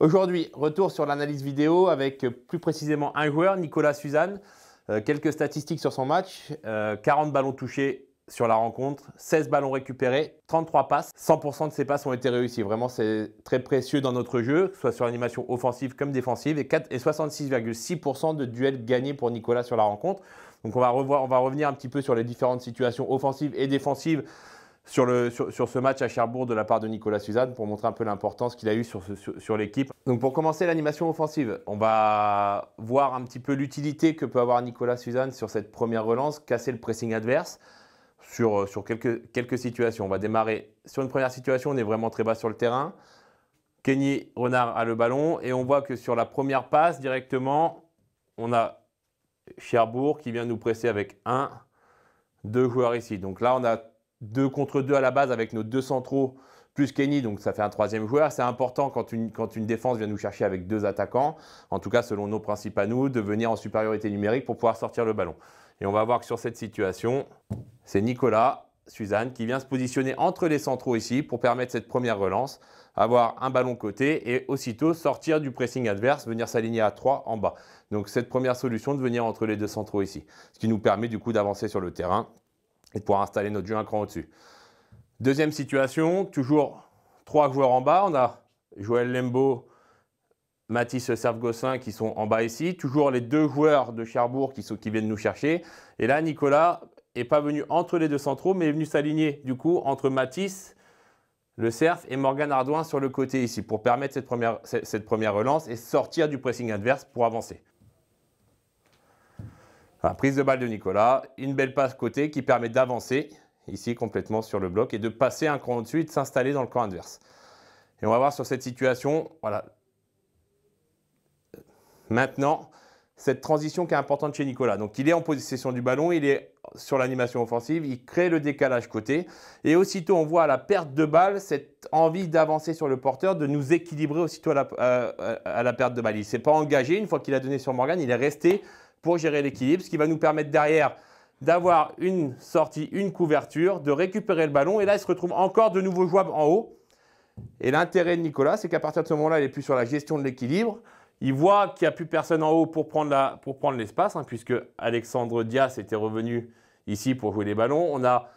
Aujourd'hui, retour sur l'analyse vidéo avec euh, plus précisément un joueur, Nicolas Suzanne. Euh, quelques statistiques sur son match. 40 euh, ballons touchés sur la rencontre, 16 ballons récupérés, 33 passes. 100% de ces passes ont été réussies. Vraiment, c'est très précieux dans notre jeu, soit sur l'animation offensive comme défensive. Et, et 66,6% de duels gagnés pour Nicolas sur la rencontre. Donc on va, revoir, on va revenir un petit peu sur les différentes situations offensives et défensives sur, le, sur, ce match à Cherbourg de la part de Nicolas Suzanne pour montrer un peu l'importance qu'il a eue sur, sur, l'équipe. Donc pour commencer l'animation offensive, on va voir un petit peu l'utilité que peut avoir Nicolas Suzanne sur cette première relance, casser le pressing adverse sur, sur quelques, quelques situations. On va démarrer sur une première situation, on est vraiment très bas sur le terrain. Kenny Renard a le ballon et on voit que sur la première passe directement, on a Cherbourg qui vient nous presser avec un, deux joueurs ici. Donc là, on a 2 contre deux à la base avec nos deux centraux plus Kenny, donc ça fait un troisième joueur. C'est important quand une, défense vient nous chercher avec deux attaquants, en tout cas selon nos principes à nous, de venir en supériorité numérique pour pouvoir sortir le ballon. Et on va voir que sur cette situation, c'est Nicolas, Suzanne, qui vient se positionner entre les centraux ici pour permettre cette première relance, avoir un ballon côté et aussitôt sortir du pressing adverse, venir s'aligner à 3 en bas. Donc cette première solution de venir entre les deux centraux ici, ce qui nous permet du coup d'avancer sur le terrain et de pouvoir installer notre jeu un cran au-dessus. Deuxième situation, toujours trois joueurs en bas. On a Joël Lembo, Mathis Servgossin qui sont en bas ici. Toujours les deux joueurs de Cherbourg qui, sont, qui viennent nous chercher. Et là, Nicolas n'est pas venu entre les deux centraux, mais est venu s'aligner du coup entre Matisse, le cerf et Morgan Ardouin sur le côté ici pour permettre cette première, cette première relance et sortir du pressing adverse pour avancer. Ah, prise de balle de Nicolas, une belle passe côté qui permet d'avancer ici complètement sur le bloc et de passer un cran au-dessus et de s'installer dans le camp adverse. Et on va voir sur cette situation, voilà. Maintenant, cette transition qui est importante chez Nicolas. Donc il est en possession du ballon, il est sur l'animation offensive, il crée le décalage côté. Et aussitôt, on voit à la perte de balle cette envie d'avancer sur le porteur, de nous équilibrer aussitôt à la, euh, euh, perte de balle. Il ne s'est pas engagé, une fois qu'il a donné sur Morgan, il est resté pour gérer l'équilibre, ce qui va nous permettre derrière d'avoir une sortie, une couverture, de récupérer le ballon. Et là, il se retrouve encore de nouveaux jouables en haut. Et l'intérêt de Nicolas, c'est qu'à partir de ce moment-là, il est plus sur la gestion de l'équilibre. Il voit qu'il n'y a plus personne en haut pour prendre, la, pour prendre l'espace, hein, puisque Alexandre Diaz était revenu ici pour jouer les ballons. On a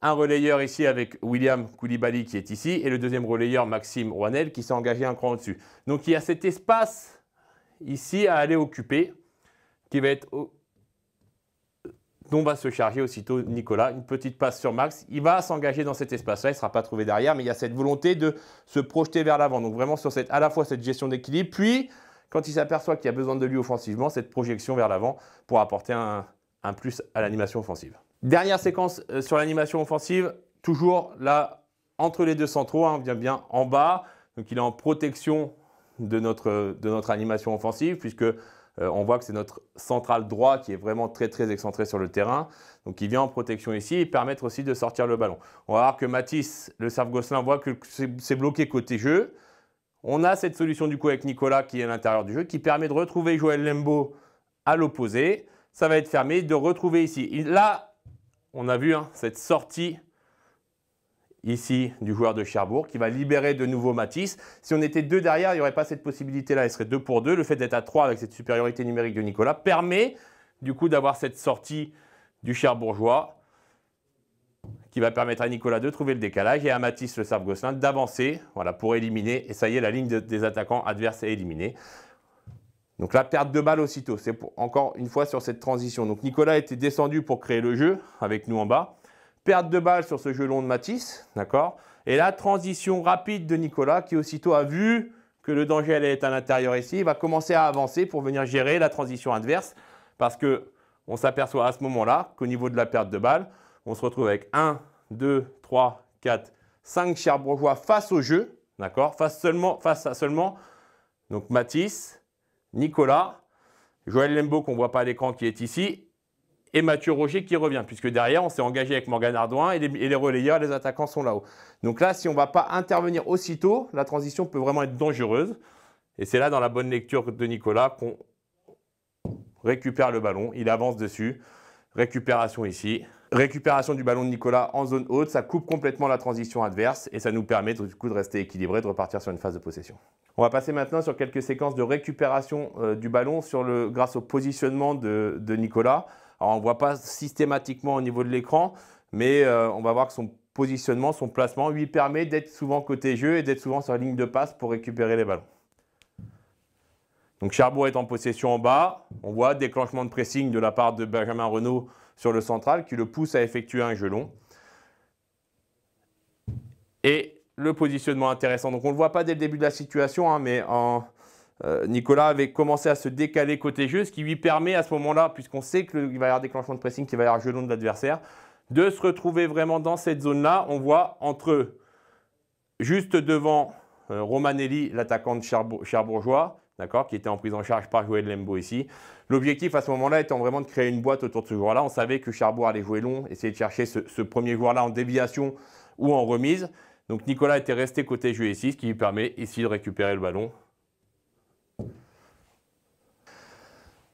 un relayeur ici avec William Koulibaly qui est ici, et le deuxième relayeur, Maxime Rouanel, qui s'est engagé un cran au-dessus. Donc il y a cet espace ici à aller occuper qui va être dont va se charger aussitôt Nicolas. Une petite passe sur Max. Il va s'engager dans cet espace-là. Il ne sera pas trouvé derrière, mais il y a cette volonté de se projeter vers l'avant. Donc vraiment sur cette, à la fois cette gestion d'équilibre, puis quand il s'aperçoit qu'il y a besoin de lui offensivement, cette projection vers l'avant pour apporter un, plus à l'animation offensive. Dernière séquence euh, sur l'animation offensive, toujours là entre les deux centraux, on hein, vient bien en bas, donc il est en protection de notre, de notre animation offensive puisque euh, on voit que c'est notre central droit qui est vraiment très très excentré sur le terrain, donc il vient en protection ici et permettre aussi de sortir le ballon. On va voir que Matisse, le serve Gosselin, voit que c'est bloqué côté jeu. On a cette solution du coup avec Nicolas qui est à l'intérieur du jeu, qui permet de retrouver Joël Lembo à l'opposé. Ça va être fermé, de retrouver ici. Là, on a vu hein, cette sortie ici du joueur de Cherbourg qui va libérer de nouveau Matisse. Si on était deux derrière, il n'y aurait pas cette possibilité-là, il serait deux pour deux. Le fait d'être à trois avec cette supériorité numérique de Nicolas permet du coup d'avoir cette sortie du Cherbourgeois qui va permettre à Nicolas de trouver le décalage et à Matisse le Serbe Gosselin d'avancer voilà, pour éliminer. Et ça y est, la ligne des attaquants adverses est éliminée. Donc la perte de balle aussitôt, c'est encore une fois sur cette transition. Donc Nicolas était descendu pour créer le jeu avec nous en bas. Perte de balle sur ce jeu long de Matisse, d'accord Et la transition rapide de Nicolas qui aussitôt a vu que le danger allait être à l'intérieur ici, va commencer à avancer pour venir gérer la transition adverse parce que on s'aperçoit à ce moment-là qu'au niveau de la perte de balle, on se retrouve avec 1, 2, 3, 4, 5 bourgeois face au jeu, d'accord face, seulement, face à seulement donc Matisse, Nicolas, Joël Lembo qu'on ne voit pas à l'écran qui est ici, et Mathieu Roger qui revient, puisque derrière, on s'est engagé avec Morgan Ardouin et les, et les, relayeurs, les attaquants sont là-haut. Donc là, si on ne va pas intervenir aussitôt, la transition peut vraiment être dangereuse. Et c'est là, dans la bonne lecture de Nicolas, qu'on récupère le ballon, il avance dessus, récupération ici, récupération du ballon de Nicolas en zone haute, ça coupe complètement la transition adverse et ça nous permet du coup de rester équilibré, de repartir sur une phase de possession. On va passer maintenant sur quelques séquences de récupération euh, du ballon sur le, grâce au positionnement de Nicolas. Alors on ne voit pas systématiquement au niveau de l'écran, mais euh, on va voir que son positionnement, son placement lui permet d'être souvent côté jeu et d'être souvent sur la ligne de passe pour récupérer les ballons. Donc Charbon est en possession en bas. On voit déclenchement de pressing de la part de Benjamin Renault sur le central qui le pousse à effectuer un jeu long. Et le positionnement intéressant. Donc on ne le voit pas dès le début de la situation, hein, mais en, euh, Nicolas avait commencé à se décaler côté jeu, ce qui lui permet à ce moment-là, puisqu'on sait qu'il va y avoir déclenchement de pressing, qu'il va y avoir long de l'adversaire, de se retrouver vraiment dans cette zone-là. On voit entre juste devant euh, Romanelli, l'attaquant de qui était en prise en charge par Joël Lembo ici. L'objectif à ce moment-là étant vraiment de créer une boîte autour de ce joueur-là. On savait que Cherbourg allait jouer long, essayer de chercher ce, ce premier joueur-là en déviation ou en remise. Donc Nicolas était resté côté jeu ici, ce qui lui permet ici de récupérer le ballon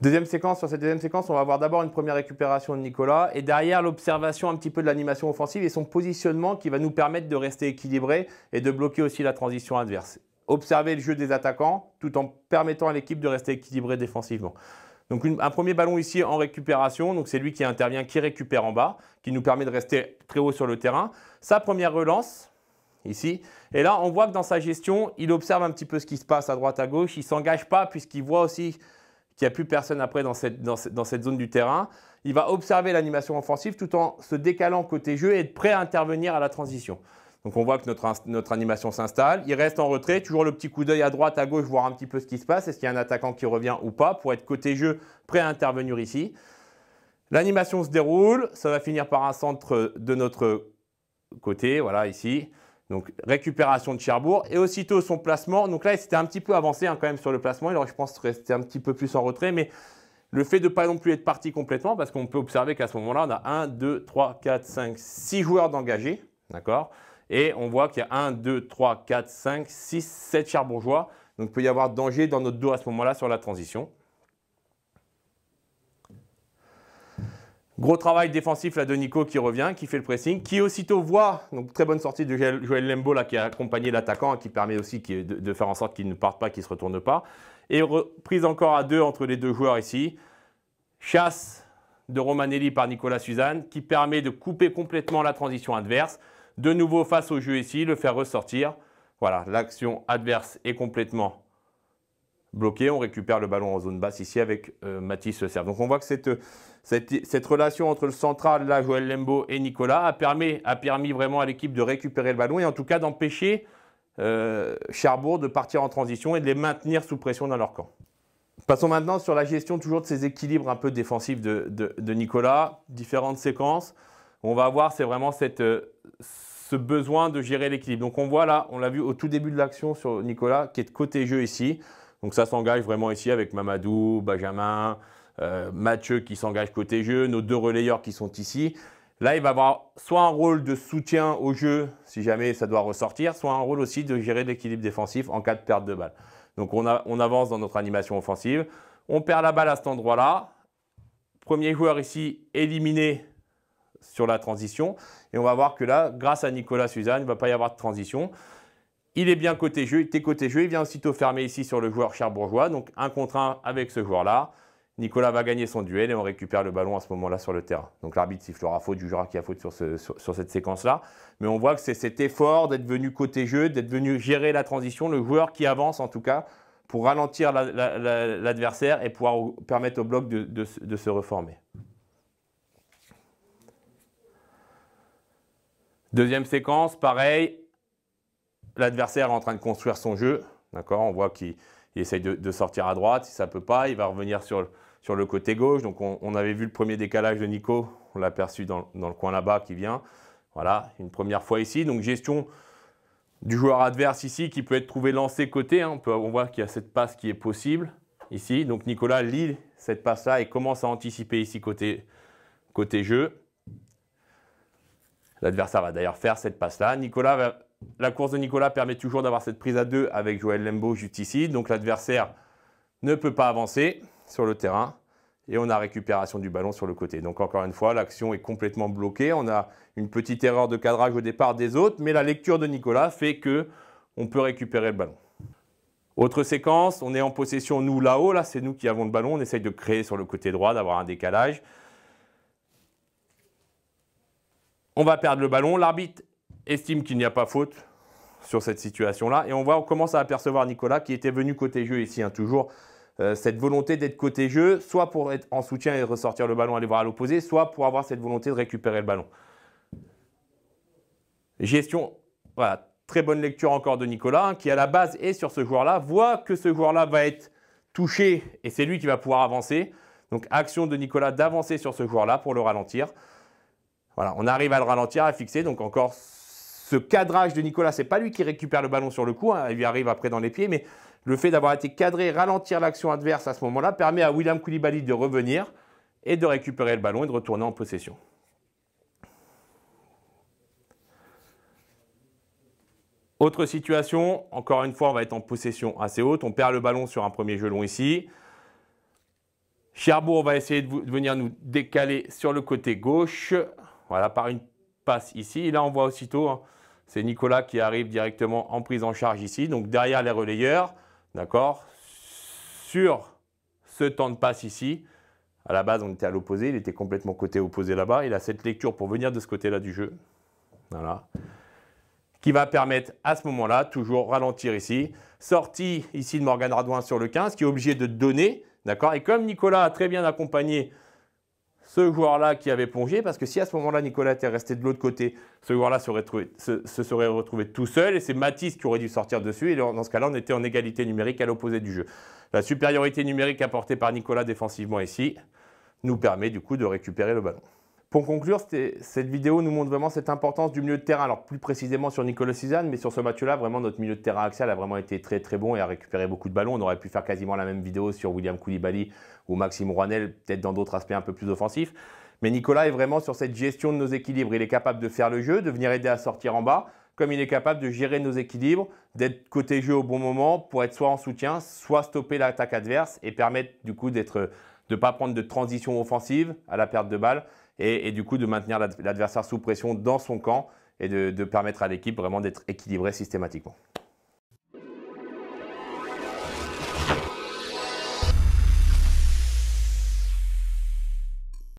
Deuxième séquence, sur cette deuxième séquence, on va avoir d'abord une première récupération de Nicolas et derrière l'observation un petit peu de l'animation offensive et son positionnement qui va nous permettre de rester équilibré et de bloquer aussi la transition adverse. Observer le jeu des attaquants tout en permettant à l'équipe de rester équilibrée défensivement. Donc un premier ballon ici en récupération, donc c'est lui qui intervient, qui récupère en bas, qui nous permet de rester très haut sur le terrain. Sa première relance, ici. Et là, on voit que dans sa gestion, il observe un petit peu ce qui se passe à droite, à gauche. Il ne s'engage pas puisqu'il voit aussi qu'il n'y a plus personne après dans cette, zone du terrain. Il va observer l'animation offensive tout en se décalant côté jeu et être prêt à intervenir à la transition. Donc on voit que notre, notre animation s'installe. Il reste en retrait, toujours le petit coup d'œil à droite, à gauche, voir un petit peu ce qui se passe. Est-ce qu'il y a un attaquant qui revient ou pas pour être côté jeu, prêt à intervenir ici. L'animation se déroule, ça va finir par un centre de notre côté, voilà ici. Donc récupération de Cherbourg et aussitôt son placement. Donc là, c'était un petit peu avancé hein, quand même sur le placement. Il aurait, je pense, resté un petit peu plus en retrait, mais le fait de ne pas non plus être parti complètement, parce qu'on peut observer qu'à ce moment-là, on a 1, 2, 3, 4, 5, 6 joueurs d'engagés. D'accord Et on voit qu'il y a 1, 2, 3, 4, 5, 6, 7 Cherbourgeois. Donc il peut y avoir danger dans notre dos à ce moment-là sur la transition. Gros travail défensif là de Nico qui revient, qui fait le pressing, qui aussitôt voit, donc très bonne sortie de Joël Lembo là qui a accompagné l'attaquant, qui permet aussi de, de faire en sorte qu'il ne parte pas, qu'il ne se retourne pas. Et reprise encore à deux entre les deux joueurs ici. Chasse de Romanelli par Nicolas Suzanne qui permet de couper complètement la transition adverse. De nouveau face au jeu ici, le faire ressortir. Voilà, l'action adverse est complètement bloqué, on récupère le ballon en zone basse ici avec euh, Mathis Le Donc on voit que cette, relation entre le central, là, Joël Lembo et Nicolas, a permis, vraiment à l'équipe de récupérer le ballon et en tout cas d'empêcher euh, Charbourg de partir en transition et de les maintenir sous pression dans leur camp. Passons maintenant sur la gestion toujours de ces équilibres un peu défensifs de, Nicolas, différentes séquences. On va voir, c'est vraiment euh, ce besoin de gérer l'équilibre. Donc on voit là, on l'a vu au tout début de l'action sur Nicolas qui est de côté jeu ici. Donc ça s'engage vraiment ici avec Mamadou, Benjamin, euh, Mathieu qui s'engage côté jeu, nos deux relayeurs qui sont ici. Là, il va avoir soit un rôle de soutien au jeu, si jamais ça doit ressortir, soit un rôle aussi de gérer l'équilibre défensif en cas de perte de balle. Donc on, on avance dans notre animation offensive. On perd la balle à cet endroit-là. Premier joueur ici éliminé sur la transition. Et on va voir que là, grâce à Nicolas Suzanne, il ne va pas y avoir de transition. Il est bien côté jeu, il était côté jeu, il vient aussitôt fermer ici sur le joueur Bourgeois. donc un contre avec ce joueur-là. Nicolas va gagner son duel et on récupère le ballon à ce moment-là sur le terrain. Donc l'arbitre sifflera faute, jugera qu'il y a faute sur, cette séquence-là. Mais on voit que c'est cet effort d'être venu côté jeu, d'être venu gérer la transition, le joueur qui avance en tout cas, pour ralentir l'adversaire et pouvoir permettre au bloc de se reformer. Deuxième séquence, pareil, L'adversaire est en train de construire son jeu. D'accord On voit qu'il essaye de, sortir à droite. Si ça ne peut pas, il va revenir sur le, sur le côté gauche. Donc, on, avait vu le premier décalage de Nico. On l'a perçu dans, le coin là-bas qui vient. Voilà, une première fois ici. Donc, gestion du joueur adverse ici qui peut être trouvé lancé côté. Hein, on, peut, on voit qu'il y a cette passe qui est possible ici. Donc Nicolas lit cette passe-là et commence à anticiper ici côté, côté jeu. L'adversaire va d'ailleurs faire cette passe-là. Nicolas va la course de Nicolas permet toujours d'avoir cette prise à deux avec Joël Lembo juste ici. Donc l'adversaire ne peut pas avancer sur le terrain et on a récupération du ballon sur le côté. Donc encore une fois, l'action est complètement bloquée. On a une petite erreur de cadrage au départ des autres, mais la lecture de Nicolas fait que on peut récupérer le ballon. Autre séquence, on est en possession nous là-haut, là, là c'est nous qui avons le ballon, on essaye de créer sur le côté droit, d'avoir un décalage. On va perdre le ballon, l'arbitre estime qu'il n'y a pas faute sur cette situation-là. Et on voit, on commence à apercevoir Nicolas qui était venu côté jeu ici, hein, toujours euh, cette volonté d'être côté jeu, soit pour être en soutien et ressortir le ballon, aller voir à l'opposé, soit pour avoir cette volonté de récupérer le ballon. Gestion, voilà, très bonne lecture encore de Nicolas, hein, qui à la base est sur ce joueur-là, voit que ce joueur-là va être touché et c'est lui qui va pouvoir avancer. Donc action de Nicolas d'avancer sur ce joueur-là pour le ralentir. Voilà, on arrive à le ralentir, à fixer, donc encore ce cadrage de Nicolas, c'est pas lui qui récupère le ballon sur le coup, hein, il lui arrive après dans les pieds, mais le fait d'avoir été cadré, ralentir l'action adverse à ce moment-là, permet à William Koulibaly de revenir et de récupérer le ballon et de retourner en possession. Autre situation, encore une fois, on va être en possession assez haute. On perd le ballon sur un premier long ici. Cherbourg va essayer de venir nous décaler sur le côté gauche. Voilà, par une passe ici. Et là, on voit aussitôt, hein, c'est Nicolas qui arrive directement en prise en charge ici, donc derrière les relayeurs, d'accord Sur ce temps de passe ici, à la base, on était à l'opposé, il était complètement côté opposé là-bas. Il a cette lecture pour venir de ce côté-là du jeu. Voilà. Qui va permettre à ce moment-là, toujours ralentir ici. Sortie ici de Morgan Radouin sur le 15, qui est obligé de donner. D'accord Et comme Nicolas a très bien accompagné ce joueur-là qui avait plongé, parce que si à ce moment-là Nicolas était resté de l'autre côté, ce joueur-là se, se, serait retrouvé tout seul et c'est Matisse qui aurait dû sortir dessus. Et dans ce cas-là, on était en égalité numérique à l'opposé du jeu. La supériorité numérique apportée par Nicolas défensivement ici nous permet du coup de récupérer le ballon. Pour conclure, cette vidéo nous montre vraiment cette importance du milieu de terrain. Alors plus précisément sur Nicolas Suzanne, mais sur ce match-là, vraiment notre milieu de terrain axial a vraiment été très très bon et a récupéré beaucoup de ballons. On aurait pu faire quasiment la même vidéo sur William Koulibaly ou Maxime Rouanel, peut-être dans d'autres aspects un peu plus offensifs. Mais Nicolas est vraiment sur cette gestion de nos équilibres. Il est capable de faire le jeu, de venir aider à sortir en bas, comme il est capable de gérer nos équilibres, d'être côté jeu au bon moment pour être soit en soutien, soit stopper l'attaque adverse et permettre du coup de ne pas prendre de transition offensive à la perte de balles et, du coup de maintenir l'adversaire sous pression dans son camp et de permettre à l'équipe vraiment d'être équilibrée systématiquement.